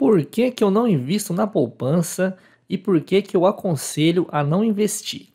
Por que, que eu não invisto na poupança e por que, que eu aconselho a não investir?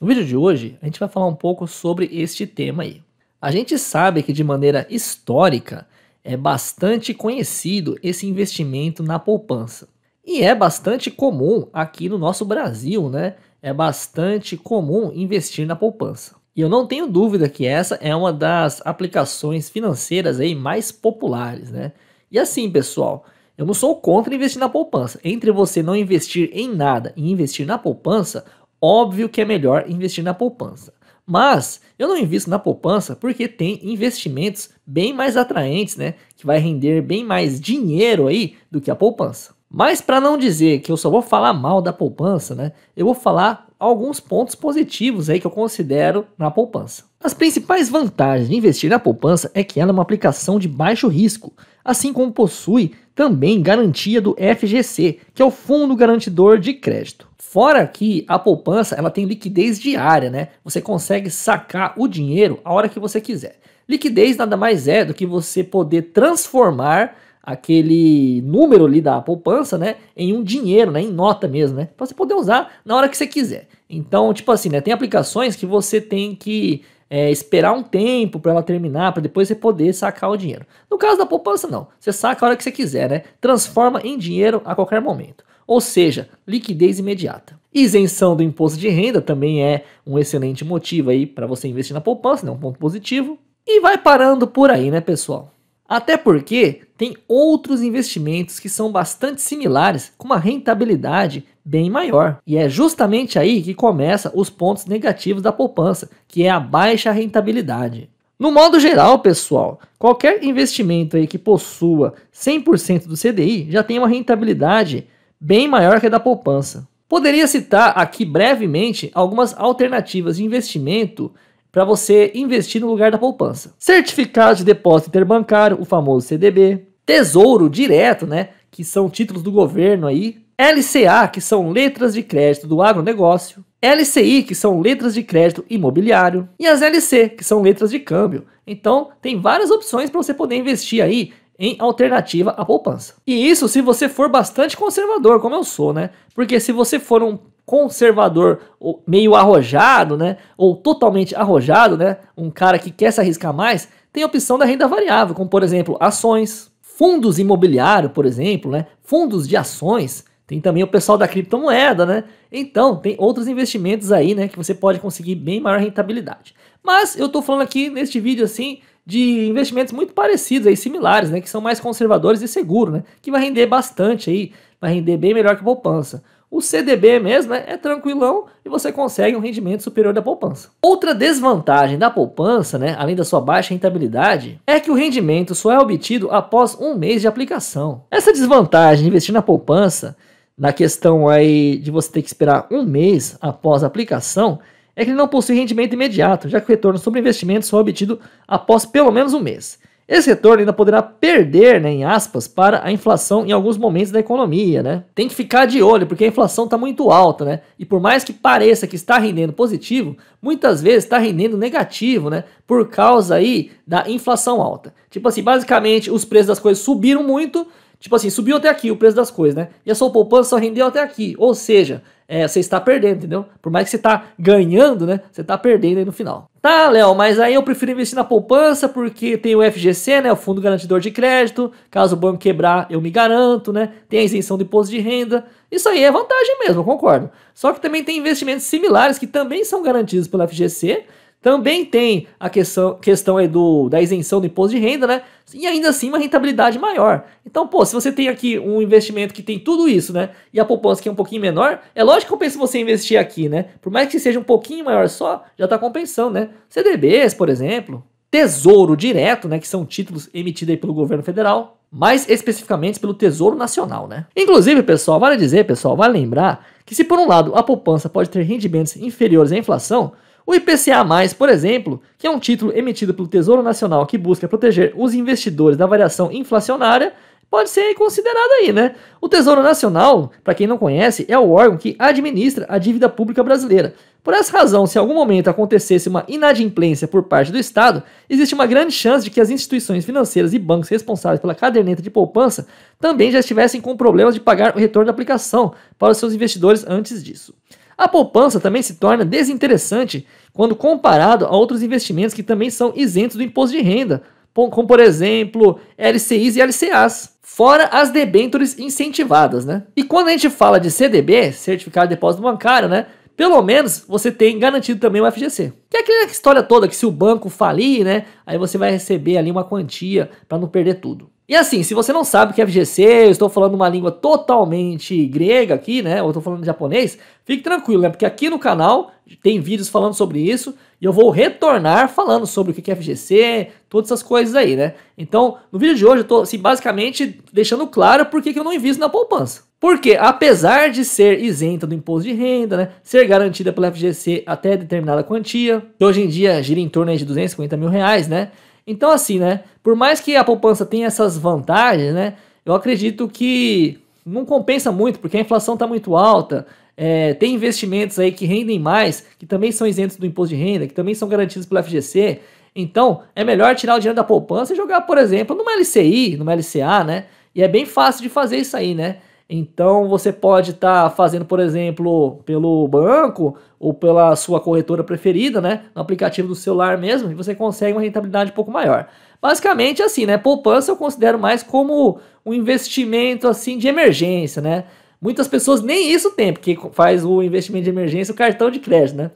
No vídeo de hoje, a gente vai falar um pouco sobre este tema aí. A gente sabe que de maneira histórica é bastante conhecido esse investimento na poupança. E é bastante comum aqui no nosso Brasil, né? É bastante comum investir na poupança. E eu não tenho dúvida que essa é uma das aplicações financeiras aí mais populares, né? E assim, pessoal, eu não sou contra investir na poupança. Entre você não investir em nada e investir na poupança, óbvio que é melhor investir na poupança. Mas eu não invisto na poupança porque tem investimentos bem mais atraentes, né? Que vai render bem mais dinheiro aí do que a poupança. Mas para não dizer que eu só vou falar mal da poupança, né? Eu vou falar alguns pontos positivos aí que eu considero na poupança. As principais vantagens de investir na poupança é que ela é uma aplicação de baixo risco, assim como possui também garantia do FGC, que é o Fundo Garantidor de Crédito. Fora que a poupança ela tem liquidez diária, né? Você consegue sacar o dinheiro a hora que você quiser. Liquidez nada mais é do que você poder transformar aquele número ali da poupança, né, em um dinheiro, né, em nota mesmo, né, para você poder usar na hora que você quiser. Então, tipo assim, né, tem aplicações que você tem que é, esperar um tempo para ela terminar, para depois você poder sacar o dinheiro. No caso da poupança, não. Você saca a hora que você quiser, né? Transforma em dinheiro a qualquer momento. Ou seja, liquidez imediata. Isenção do imposto de renda também é um excelente motivo aí para você investir na poupança, né? um ponto positivo. E vai parando por aí, né, pessoal? Até porque tem outros investimentos que são bastante similares, com uma rentabilidade bem maior. E é justamente aí que começa os pontos negativos da poupança, que é a baixa rentabilidade. No modo geral, pessoal, qualquer investimento aí que possua 100% do CDI já tem uma rentabilidade bem maior que a da poupança. Poderia citar aqui brevemente algumas alternativas de investimento para você investir no lugar da poupança. Certificado de depósito interbancário, o famoso CDB, tesouro direto, né, que são títulos do governo aí, LCA, que são letras de crédito do agronegócio, LCI, que são letras de crédito imobiliário, e as LC, que são letras de câmbio. Então, tem várias opções para você poder investir aí em alternativa à poupança. E isso se você for bastante conservador, como eu sou, né? Porque se você for um conservador, ou meio arrojado, né? Ou totalmente arrojado, né? Um cara que quer se arriscar mais, tem a opção da renda variável, como por exemplo, ações, fundos imobiliários, por exemplo, né? Fundos de ações. Tem também o pessoal da criptomoeda, né? Então, tem outros investimentos aí, né, que você pode conseguir bem maior rentabilidade. Mas eu tô falando aqui neste vídeo assim de investimentos muito parecidos aí, similares, né, que são mais conservadores e seguros, né, que vai render bastante aí, vai render bem melhor que poupança. O CDB mesmo é, é tranquilão e você consegue um rendimento superior da poupança. Outra desvantagem da poupança, né, além da sua baixa rentabilidade, é que o rendimento só é obtido após um mês de aplicação. Essa desvantagem de investir na poupança, na questão aí de você ter que esperar um mês após a aplicação, é que ele não possui rendimento imediato, já que o retorno sobre investimento só é obtido após pelo menos um mês. Esse retorno ainda poderá perder, né, em aspas, para a inflação em alguns momentos da economia, né? Tem que ficar de olho, porque a inflação está muito alta, né? E por mais que pareça que está rendendo positivo, muitas vezes está rendendo negativo, né? Por causa aí da inflação alta. Tipo assim, basicamente os preços das coisas subiram muito, tipo assim, subiu até aqui o preço das coisas, né? E a sua poupança só rendeu até aqui, ou seja, é, você está perdendo, entendeu? Por mais que você está ganhando, né? Você está perdendo aí no final. Tá, Léo, mas aí eu prefiro investir na poupança porque tem o FGC, né, o Fundo Garantidor de Crédito, caso o banco quebrar, eu me garanto, né? Tem a isenção do imposto de renda. Isso aí é vantagem mesmo, eu concordo. Só que também tem investimentos similares que também são garantidos pelo FGC também tem a questão, questão aí do, da isenção do imposto de renda, né? E ainda assim uma rentabilidade maior. Então, pô, se você tem aqui um investimento que tem tudo isso, né? E a poupança que é um pouquinho menor, é lógico que compensa você investir aqui, né? Por mais que seja um pouquinho maior só, já tá compensando, né? CDBs, por exemplo, Tesouro Direto, né? Que são títulos emitidos aí pelo governo federal, mais especificamente pelo Tesouro Nacional, né? Inclusive, pessoal, vale dizer, pessoal, vale lembrar que se por um lado a poupança pode ter rendimentos inferiores à inflação, o IPCA, por exemplo, que é um título emitido pelo Tesouro Nacional que busca proteger os investidores da variação inflacionária, pode ser considerado aí, né? O Tesouro Nacional, para quem não conhece, é o órgão que administra a dívida pública brasileira. Por essa razão, se em algum momento acontecesse uma inadimplência por parte do Estado, existe uma grande chance de que as instituições financeiras e bancos responsáveis pela caderneta de poupança também já estivessem com problemas de pagar o retorno da aplicação para os seus investidores antes disso. A poupança também se torna desinteressante quando comparado a outros investimentos que também são isentos do imposto de renda, como por exemplo LCIs e LCAs, fora as debêntures incentivadas, né? E quando a gente fala de CDB, Certificado de Depósito Bancário, né? Pelo menos você tem garantido também o FGC. Que é aquela história toda que se o banco falir, né? Aí você vai receber ali uma quantia para não perder tudo. E assim, se você não sabe o que é FGC, eu estou falando uma língua totalmente grega aqui, né? Ou estou falando japonês, fique tranquilo, né? Porque aqui no canal tem vídeos falando sobre isso e eu vou retornar falando sobre o que é FGC, todas essas coisas aí, né? Então, no vídeo de hoje eu estou assim, basicamente deixando claro por que eu não invisto na poupança. Porque, apesar de ser isenta do imposto de renda, né, ser garantida pelo FGC até determinada quantia, que hoje em dia gira em torno de 250 mil reais, né? Então, assim, né? Por mais que a poupança tenha essas vantagens, né? Eu acredito que não compensa muito, porque a inflação está muito alta. É, tem investimentos aí que rendem mais, que também são isentos do imposto de renda, que também são garantidos pelo FGC. Então, é melhor tirar o dinheiro da poupança e jogar, por exemplo, numa LCI, numa LCA, né? E é bem fácil de fazer isso aí, né? Então você pode estar tá fazendo, por exemplo, pelo banco ou pela sua corretora preferida, né? No aplicativo do celular mesmo, e você consegue uma rentabilidade um pouco maior. Basicamente é assim, né? Poupança eu considero mais como um investimento assim de emergência, né? Muitas pessoas nem isso têm, porque faz o investimento de emergência o cartão de crédito, né?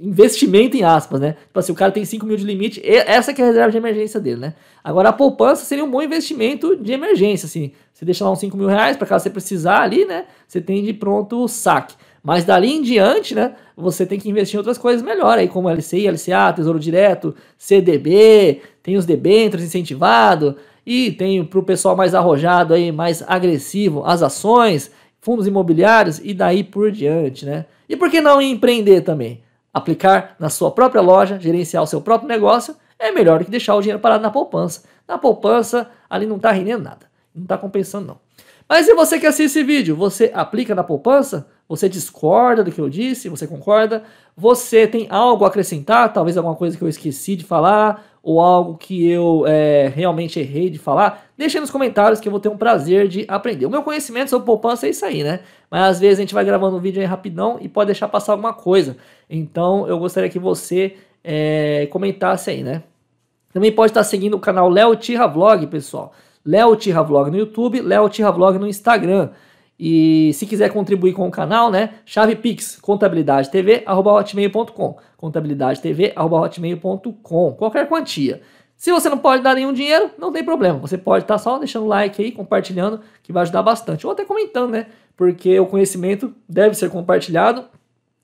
investimento em aspas, né? Tipo assim, o cara tem 5 mil de limite, essa que é a reserva de emergência dele, né? Agora a poupança seria um bom investimento de emergência, assim. Você deixa lá uns 5 mil reais para caso você precisar ali, né? Você tem de pronto o saque. Mas dali em diante, né? Você tem que investir em outras coisas melhor, aí como LCI, LCA, Tesouro Direto, CDB, tem os debêntures incentivado e tem para o pessoal mais arrojado aí, mais agressivo, as ações, fundos imobiliários e daí por diante, né? E por que não empreender também? aplicar na sua própria loja, gerenciar o seu próprio negócio, é melhor do que deixar o dinheiro parado na poupança. Na poupança, ali não está rendendo nada. Não está compensando, não. Mas se você que assiste esse vídeo, você aplica na poupança? Você discorda do que eu disse? Você concorda? Você tem algo a acrescentar? Talvez alguma coisa que eu esqueci de falar? ou algo que eu é, realmente errei de falar, deixa aí nos comentários que eu vou ter um prazer de aprender. O meu conhecimento sobre poupança é isso aí, né? Mas às vezes a gente vai gravando um vídeo aí rapidão e pode deixar passar alguma coisa. Então eu gostaria que você é, comentasse aí, né? Também pode estar seguindo o canal Léo Tira Vlog, pessoal. Léo Tira Vlog no YouTube, Léo Tira Vlog no Instagram. E se quiser contribuir com o canal, né? Chave Pix, contabilidadetv.com. Contabilidadetv.com. Qualquer quantia. Se você não pode dar nenhum dinheiro, não tem problema. Você pode estar tá só deixando like aí, compartilhando, que vai ajudar bastante. Ou até comentando, né? Porque o conhecimento deve ser compartilhado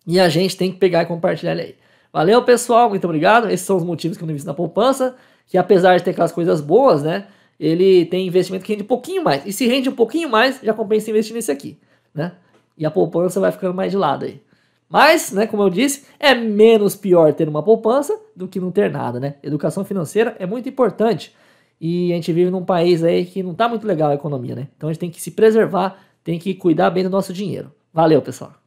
e a gente tem que pegar e compartilhar ele aí. Valeu, pessoal. Muito obrigado. Esses são os motivos que eu não invisto na poupança. Que apesar de ter aquelas coisas boas, né? ele tem investimento que rende um pouquinho mais. E se rende um pouquinho mais, já compensa investir nesse aqui, né? E a poupança vai ficando mais de lado aí. Mas, né, como eu disse, é menos pior ter uma poupança do que não ter nada, né? Educação financeira é muito importante. E a gente vive num país aí que não tá muito legal a economia, né? Então a gente tem que se preservar, tem que cuidar bem do nosso dinheiro. Valeu, pessoal.